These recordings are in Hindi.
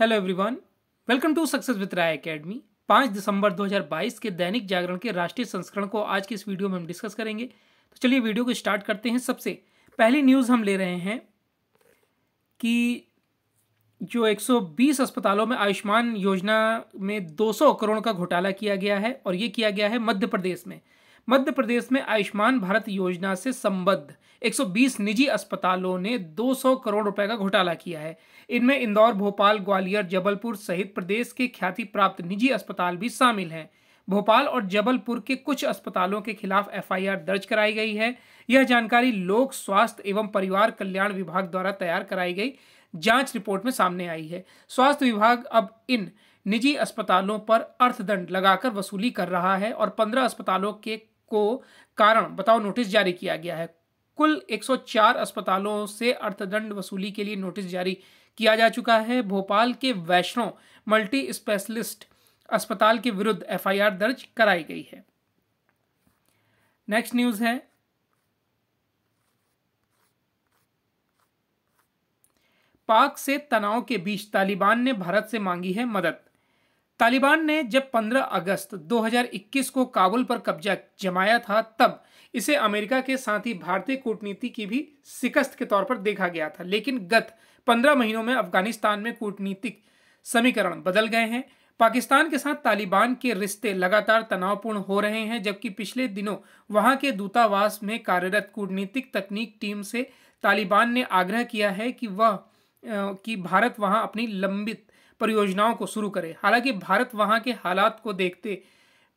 hello everyone welcome to success with Rai academy 5 दिसंबर 2022 के दैनिक जागरण के राष्ट्रीय संस्करण को आज की इस वीडियो में हम डिस्कस करेंगे तो चलिए वीडियो को स्टार्ट करते हैं सबसे पहली न्यूज़ हम ले रहे हैं कि जो 120 अस्पतालों में आयुष्मान योजना में 200 करोड़ का घोटाला किया गया है और ये किया गया है मध्य प्रदेश में मध्य प्रदेश में आयुष्मान भारत योजना से संबद्ध 120 निजी अस्पतालों ने 200 करोड़ रुपए का घोटाला किया है इनमें इंदौर भोपाल ग्वालियर जबलपुर सहित प्रदेश के ख्याति प्राप्त निजी अस्पताल भी शामिल हैं भोपाल और जबलपुर के कुछ अस्पतालों के खिलाफ एफआईआर दर्ज कराई गई है यह जानकारी लोक स्वास्थ्य एवं परिवार कल्याण विभाग द्वारा तैयार कराई गई जांच रिपोर्ट में सामने आई है स्वास्थ्य विभाग अब इन निजी अस्पतालों पर अर्थदंड लगाकर वसूली कर रहा है और पंद्रह अस्पतालों के को कारण बताओ नोटिस जारी किया गया है कुल 104 अस्पतालों से अर्थदंड वसूली के लिए नोटिस जारी किया जा चुका है भोपाल के वैष्णो मल्टी स्पेशलिस्ट अस्पताल के विरुद्ध एफआईआर दर्ज कराई गई है नेक्स्ट न्यूज है पाक से तनाव के बीच तालिबान ने भारत से मांगी है मदद तालिबान ने जब 15 अगस्त 2021 को काबुल पर कब्जा जमाया था तब इसे अमेरिका के साथ ही भारतीय कूटनीति की भी शिकस्त के तौर पर देखा गया था लेकिन गत 15 महीनों में अफगानिस्तान में कूटनीतिक समीकरण बदल गए हैं पाकिस्तान के साथ तालिबान के रिश्ते लगातार तनावपूर्ण हो रहे हैं जबकि पिछले दिनों वहां के दूतावास में कार्यरत कूटनीतिक तकनीक टीम से तालिबान ने आग्रह किया है कि वह कि भारत वहां अपनी लंबित परियोजनाओं को शुरू करे हालांकि भारत वहां के हालात को देखते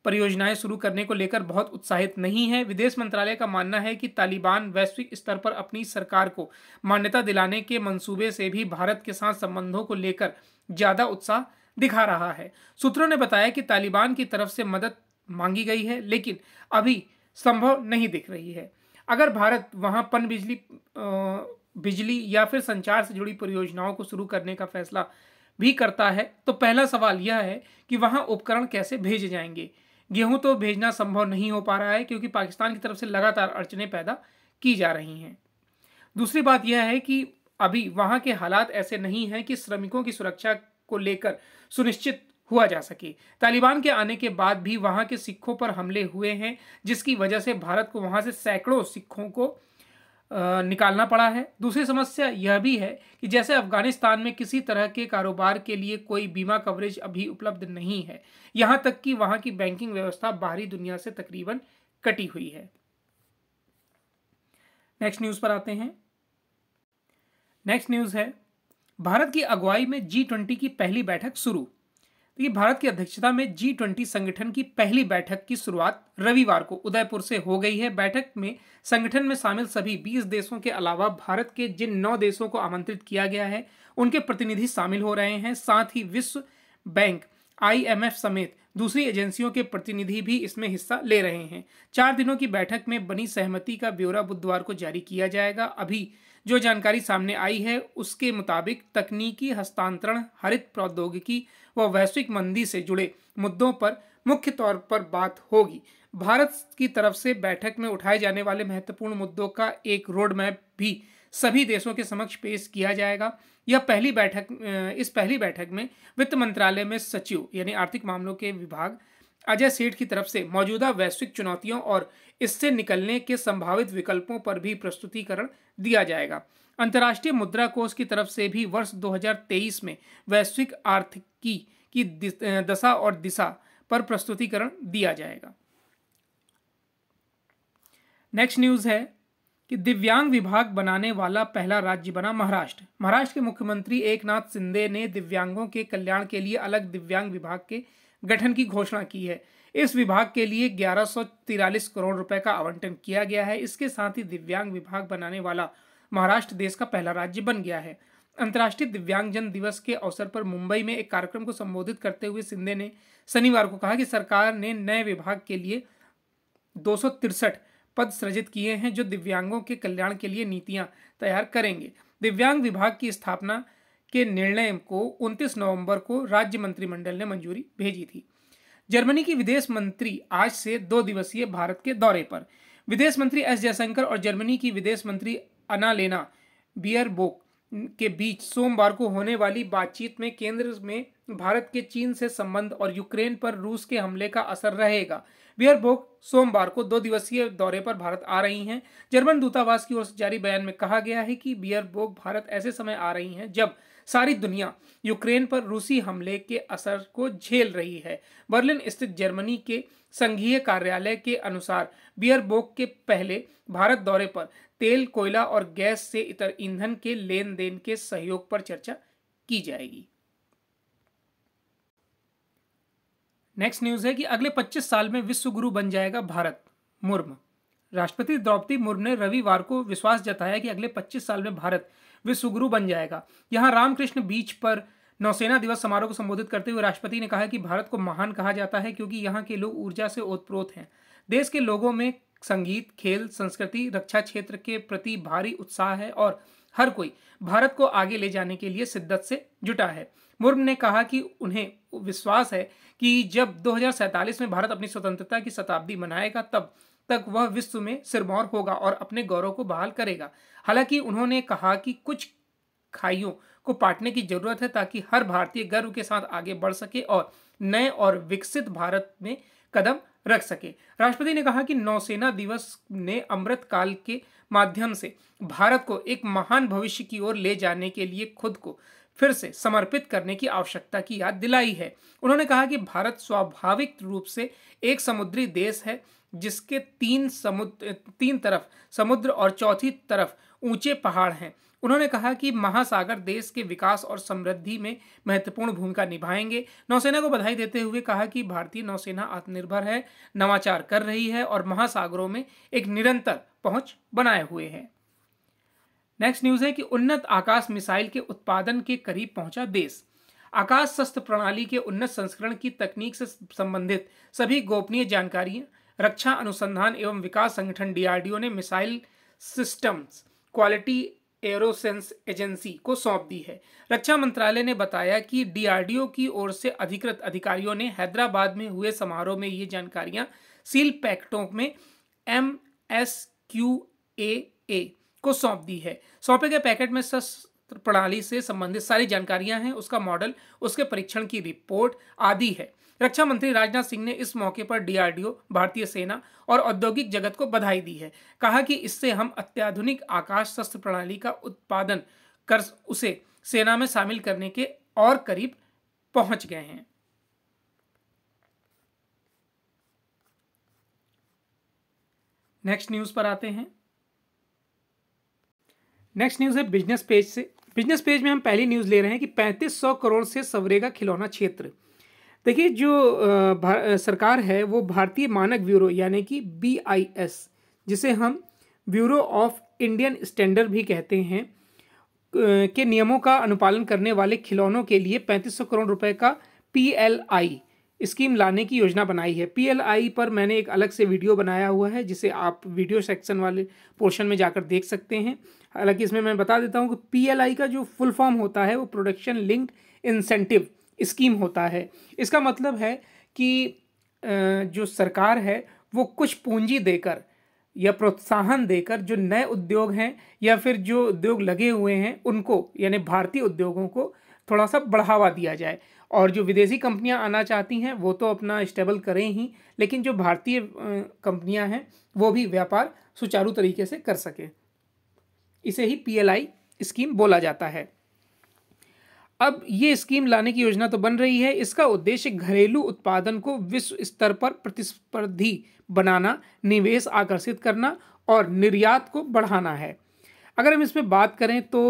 परियोजनाएं शुरू करने को लेकर बहुत उत्साहित नहीं है विदेश मंत्रालय का मानना है कि तालिबान वैश्विक स्तर पर अपनी सरकार को मान्यता दिलाने के मंसूबे से भी भारत के साथ संबंधों को लेकर ज़्यादा उत्साह दिखा रहा है सूत्रों ने बताया कि तालिबान की तरफ से मदद मांगी गई है लेकिन अभी संभव नहीं दिख रही है अगर भारत वहाँ पन बिजली आ, बिजली या फिर संचार से जुड़ी परियोजनाओं को शुरू करने का फैसला भी करता है तो पहला सवाल यह है कि वहाँ उपकरण कैसे भेजे जाएंगे गेहूं तो भेजना संभव नहीं हो पा रहा है क्योंकि पाकिस्तान की तरफ से लगातार अड़चने पैदा की जा रही हैं दूसरी बात यह है कि अभी वहाँ के हालात ऐसे नहीं हैं कि श्रमिकों की सुरक्षा को लेकर सुनिश्चित हुआ जा सके तालिबान के आने के बाद भी वहाँ के सिखों पर हमले हुए हैं जिसकी वजह से भारत को वहाँ से सैकड़ों सिखों को निकालना पड़ा है दूसरी समस्या यह भी है कि जैसे अफगानिस्तान में किसी तरह के कारोबार के लिए कोई बीमा कवरेज अभी उपलब्ध नहीं है यहाँ तक कि वहाँ की बैंकिंग व्यवस्था बाहरी दुनिया से तकरीबन कटी हुई है नेक्स्ट न्यूज़ पर आते हैं नेक्स्ट न्यूज़ है भारत की अगुवाई में जी ट्वेंटी की पहली बैठक शुरू देखिए तो भारत की अध्यक्षता में जी ट्वेंटी संगठन की पहली बैठक की शुरुआत रविवार को उदयपुर से हो गई है बैठक में संगठन में शामिल सभी 20 देशों के अलावा भारत के जिन नौ देशों को आमंत्रित किया गया है उनके प्रतिनिधि शामिल हो रहे हैं साथ ही विश्व बैंक आईएमएफ समेत दूसरी एजेंसियों के प्रतिनिधि भी इसमें हिस्सा ले रहे हैं चार दिनों की बैठक में बनी सहमति का ब्यौरा बुधवार को जारी किया जाएगा अभी जो जानकारी सामने आई है उसके मुताबिक तकनीकी हस्तांतरण हरित प्रौद्योगिकी व वैश्विक मंदी से जुड़े मुद्दों पर मुख्य तौर पर बात होगी भारत की तरफ से बैठक में उठाए जाने वाले महत्वपूर्ण मुद्दों का एक रोड मैप भी सभी देशों के समक्ष पेश किया जाएगा यह पहली बैठक इस पहली बैठक में वित्त मंत्रालय में सचिव यानी आर्थिक मामलों के विभाग अजय सेठ की तरफ से मौजूदा वैश्विक चुनौतियों और इससे निकलने के संभावित विकल्पों पर भी प्रस्तुतिकरण दिया जाएगा अंतर्राष्ट्रीय मुद्रा कोष की तरफ से भी वर्ष 2023 में वैश्विक आर्थिकी की दशा और दिशा पर प्रस्तुतिकरण दिया जाएगा नेक्स्ट न्यूज़ है कि दिव्यांग विभाग बनाने वाला पहला राज्य बना महाराष्ट्र महाराष्ट्र के मुख्यमंत्री एकनाथ शिंदे ने दिव्यांगों के कल्याण के लिए अलग दिव्यांग विभाग के गठन की घोषणा की है इस विभाग के लिए ग्यारह करोड़ रुपए का आवंटन किया गया है इसके साथ ही दिव्यांग विभाग बनाने वाला महाराष्ट्र देश का पहला राज्य बन गया है अंतर्राष्ट्रीय दिव्यांगजन दिवस के अवसर पर मुंबई में एक कार्यक्रम को संबोधित करते हुए सिंधे ने शनिवार को कहा कि सरकार ने नए विभाग के लिए दो पद सृजित किए हैं जो दिव्यांगों के कल्याण के लिए नीतियां तैयार करेंगे दिव्यांग विभाग की स्थापना के निर्णय को 29 नवंबर को राज्य मंत्रिमंडल ने मंजूरी भेजी थी जर्मनी की विदेश मंत्री आज से दो दिवसीय भारत के दौरे पर विदेश मंत्री एस जयशंकर और जर्मनी की विदेश मंत्री अना लेना बियर बोक के बीच सोमवार को होने वाली बातचीत में केंद्र में भारत के चीन से संबंध और यूक्रेन पर रूस के हमले का असर रहेगा बियर बोक सोमवार को दो दिवसीय दौरे पर भारत आ रही हैं जर्मन दूतावास की ओर से जारी बयान में कहा गया है कि बियर बोक भारत ऐसे समय आ रही हैं जब सारी दुनिया यूक्रेन पर रूसी हमले के असर को झेल रही है बर्लिन स्थित जर्मनी के संघीय कार्यालय के अनुसार बियर बोक के पहले भारत दौरे पर तेल कोयला और गैस से इतर ईंधन के लेन देन के सहयोग पर चर्चा की जाएगी नेक्स्ट न्यूज है कि अगले 25 साल में विश्व गुरु बन जाएगा भारत मुर्म राष्ट्रपति द्रौपदी मुर्म ने रविवार को विश्वास जताया कि अगले 25 साल में भारत विश्व गुरु बन जाएगा यहां रामकृष्ण बीच पर नौसेना दिवस समारोह को संबोधित करते हुए राष्ट्रपति ने कहा कि भारत को महान कहा जाता है क्योंकि यहाँ के लोग ऊर्जा से ओतप्रोत हैं देश के लोगों में संगीत खेल संस्कृति रक्षा क्षेत्र के प्रति भारी उत्साह है और हर कोई भारत को आगे ले जाने के लिए शिद्दत से जुटा है मुर्म ने कहा कि उन्हें विश्वास है कि जब दो में भारत अपनी स्वतंत्रता की शताब्दी मनाएगा तब तक वह विश्व में सिरमौर होगा और अपने गौरव को बहाल करेगा हालांकि उन्होंने कहा कि कुछ खाइयों को पाटने की जरूरत है ताकि हर भारतीय गर्व के साथ आगे बढ़ सके और नए और विकसित भारत में कदम रख सके राष्ट्रपति ने कहा कि नौसेना दिवस ने अमृत काल के माध्यम से भारत को एक महान भविष्य की ओर ले जाने के लिए खुद को फिर से समर्पित करने की आवश्यकता की याद दिलाई है उन्होंने कहा कि भारत स्वाभाविक रूप से एक समुद्री देश है जिसके तीन समुद्र तीन तरफ समुद्र और चौथी तरफ ऊंचे पहाड़ हैं उन्होंने कहा कि महासागर देश के विकास और समृद्धि में महत्वपूर्ण भूमिका निभाएंगे नौसेना को बधाई देते हुए कहा कि भारतीय नौसेना आत्मनिर्भर है नवाचार कर रही है और महासागरों में एक निरंतर पहुंच बनाए हुए है नेक्स्ट न्यूज है कि उन्नत आकाश मिसाइल के उत्पादन के करीब पहुंचा देश आकाश शस्त्र प्रणाली के उन्नत संस्करण की तकनीक से संबंधित सभी गोपनीय जानकारियां रक्षा अनुसंधान एवं विकास संगठन डीआरडीओ ने missile systems quality assurance agency को सौंप दी है रक्षा मंत्रालय ने बताया कि डीआरडीओ की ओर से अधिकृत अधिकारियों ने हैदराबाद में हुए समारोह में ये जानकारियां सील पैकेटों में M S Q A A को सौंप दी है सौंपे गए पैकेट में शस्त्र प्रणाली से संबंधित सारी जानकारियां हैं उसका मॉडल उसके परीक्षण की रिपोर्ट आदि है रक्षा मंत्री राजनाथ सिंह ने इस मौके पर डीआरडीओ भारतीय सेना और औद्योगिक जगत को बधाई दी है कहा कि इससे हम अत्याधुनिक आकाश शस्त्र प्रणाली का उत्पादन कर उसे सेना में शामिल करने के और करीब पहुंच गए हैं नेक्स्ट न्यूज पर आते हैं नेक्स्ट न्यूज है बिजनेस पेज से बिजनेस पेज में हम पहली न्यूज ले रहे हैं कि 3500 करोड़ से सवरेगा खिलौना क्षेत्र देखिए जो सरकार है वो भारतीय मानक ब्यूरो यानी कि बी आई एस जिसे हम ब्यूरो ऑफ इंडियन स्टैंडर्ड भी कहते हैं के नियमों का अनुपालन करने वाले खिलौनों के लिए 3500 करोड़ रुपए का पी एल आई स्कीम लाने की योजना बनाई है पी एल आई पर मैंने एक अलग से वीडियो बनाया हुआ है जिसे आप वीडियो सेक्शन वाले पोर्शन में जाकर देख सकते हैं हालांकि इसमें मैं बता देता हूँ कि पी एल आई का जो फुल फॉर्म होता है वो प्रोडक्शन लिंक्ड इंसेंटिव स्कीम होता है इसका मतलब है कि जो सरकार है वो कुछ पूंजी देकर या प्रोत्साहन देकर जो नए उद्योग हैं या फिर जो उद्योग लगे हुए हैं उनको यानी भारतीय उद्योगों को थोड़ा सा बढ़ावा दिया जाए और जो विदेशी कंपनियां आना चाहती हैं वो तो अपना स्टेबल करें ही लेकिन जो भारतीय कंपनियां हैं वो भी व्यापार सुचारू तरीके से कर सकें इसे ही पीएलआई स्कीम बोला जाता है अब ये स्कीम लाने की योजना तो बन रही है इसका उद्देश्य घरेलू उत्पादन को विश्व स्तर पर प्रतिस्पर्धी बनाना निवेश आकर्षित करना और निर्यात को बढ़ाना है अगर हम इसमें बात करें तो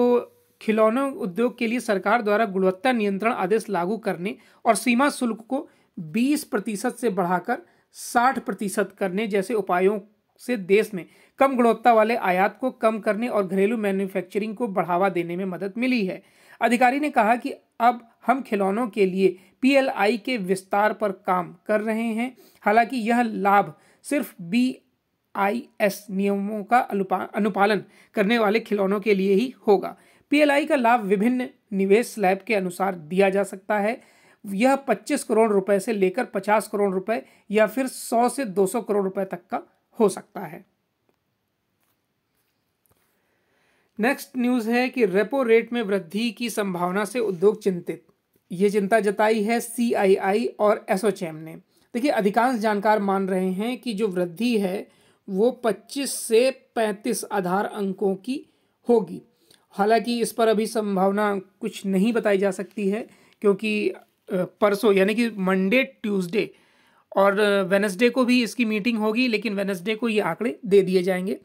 खिलौनों उद्योग के लिए सरकार द्वारा गुणवत्ता नियंत्रण आदेश लागू करने और सीमा शुल्क को 20 प्रतिशत से बढ़ाकर 60 प्रतिशत करने जैसे उपायों से देश में कम गुणवत्ता वाले आयात को कम करने और घरेलू मैन्युफैक्चरिंग को बढ़ावा देने में मदद मिली है अधिकारी ने कहा कि अब हम खिलौनों के लिए पीएलआई के विस्तार पर काम कर रहे हैं हालांकि यह लाभ सिर्फ बी आई एस नियमों का अनुपालन करने वाले खिलौनों के लिए ही होगा पीएलआई का लाभ विभिन्न निवेश स्लैब के अनुसार दिया जा सकता है यह 25 करोड़ रुपए से लेकर 50 करोड़ रुपए या फिर 100 से 200 करोड़ रुपए तक का हो सकता है नेक्स्ट न्यूज़ है कि रेपो रेट में वृद्धि की संभावना से उद्योग चिंतित ये चिंता जताई है सीआईआई और एसोचैम ने देखिए अधिकांश जानकार मान रहे हैं कि जो वृद्धि है वो 25 से 35 आधार अंकों की होगी हालांकि इस पर अभी संभावना कुछ नहीं बताई जा सकती है क्योंकि परसों यानी कि मंडे ट्यूसडे और वेनसडे को भी इसकी मीटिंग होगी लेकिन वेनसडे को ये आंकड़े दे दिए जाएंगे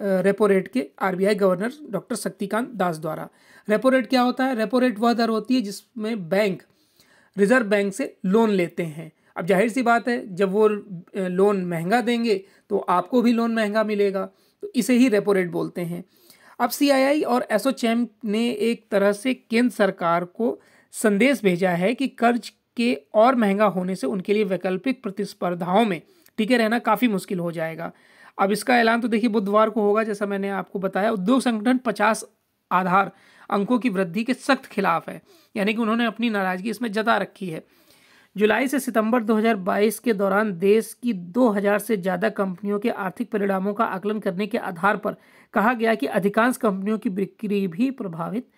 रेपो रेट के RBI governor doctor Shaktikanta Das द्वारा रेपो रेट क्या होता है रेपो रेट वह दर होती है जिसमें बैंक रिजर्व बैंक से लोन लेते हैं अब जाहिर सी बात है जब वो लोन महंगा देंगे तो आपको भी लोन महंगा मिलेगा तो इसे ही रेपो रेट बोलते हैं अब सीआईआई और एसोचैम e ने एक तरह से केंद्र सरकार को संदेश भेजा है कि कर्ज के और महंगा होने से उनके लिए वैकल्पिक प्रतिस्पर्धाओं में टिके रहना काफ़ी मुश्किल हो जाएगा अब इसका ऐलान तो देखिए बुधवार को होगा जैसा मैंने आपको बताया उद्योग संगठन पचास आधार अंकों की वृद्धि के सख्त खिलाफ है यानी कि उन्होंने अपनी नाराजगी इसमें जता रखी है जुलाई से सितंबर 2022 के दौरान देश की 2000 से ज़्यादा कंपनियों के आर्थिक परिणामों का आकलन करने के आधार पर कहा गया कि अधिकांश कंपनियों की बिक्री भी प्रभावित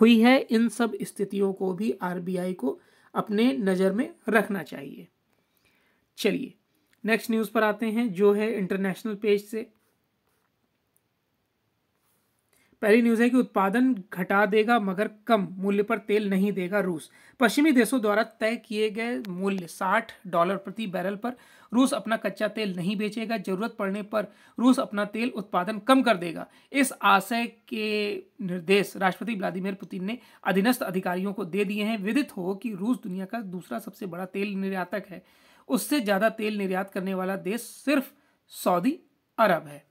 हुई है इन सब स्थितियों को भी आरबीआई को अपने नज़र में रखना चाहिए चलिए नेक्स्ट न्यूज़ पर आते हैं जो है इंटरनेशनल पेज से पहली न्यूज़ है कि उत्पादन घटा देगा मगर कम मूल्य पर तेल नहीं देगा रूस पश्चिमी देशों द्वारा तय किए गए मूल्य 60 डॉलर प्रति बैरल पर रूस अपना कच्चा तेल नहीं बेचेगा जरूरत पड़ने पर रूस अपना तेल उत्पादन कम कर देगा इस आशय के निर्देश राष्ट्रपति व्लादिमीर पुतिन ने अधीनस्थ अधिकारियों को दे दिए हैं विदित हो कि रूस दुनिया का दूसरा सबसे बड़ा तेल निर्यातक है उससे ज़्यादा तेल निर्यात करने वाला देश सिर्फ सऊदी अरब है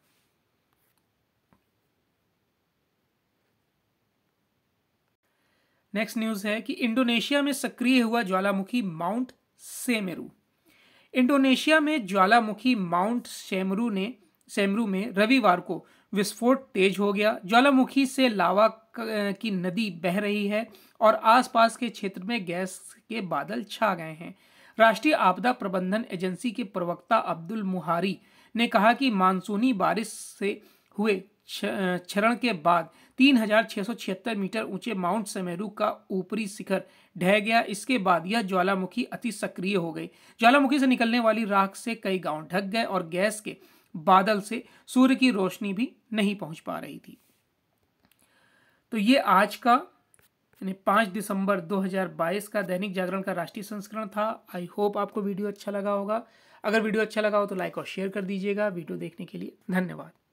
नेक्स्ट न्यूज है कि इंडोनेशिया में सक्रिय हुआ ज्वालामुखी माउंट सेमेरू इंडोनेशिया में ज्वालामुखी माउंट सेमरू ने सेमरू में रविवार को विस्फोट तेज हो गया ज्वालामुखी से लावा की नदी बह रही है और आसपास के क्षेत्र में गैस के बादल छा गए हैं राष्ट्रीय आपदा प्रबंधन एजेंसी के प्रवक्ता अब्दुल मुहारी ने कहा कि मानसूनी बारिश से हुए क्षरण के बाद 3,676 मीटर ऊंचे माउंट समेरू का ऊपरी शिखर ढह गया इसके बाद यह ज्वालामुखी अति सक्रिय हो गई ज्वालामुखी से निकलने वाली राख से कई गांव ढक गए और गैस के बादल से सूर्य की रोशनी भी नहीं पहुंच पा रही थी तो ये आज का यानी पाँच दिसंबर 2022 का दैनिक जागरण का राष्ट्रीय संस्करण था आई होप आपको वीडियो अच्छा लगा होगा अगर वीडियो अच्छा लगा हो तो लाइक और शेयर कर दीजिएगा वीडियो देखने के लिए धन्यवाद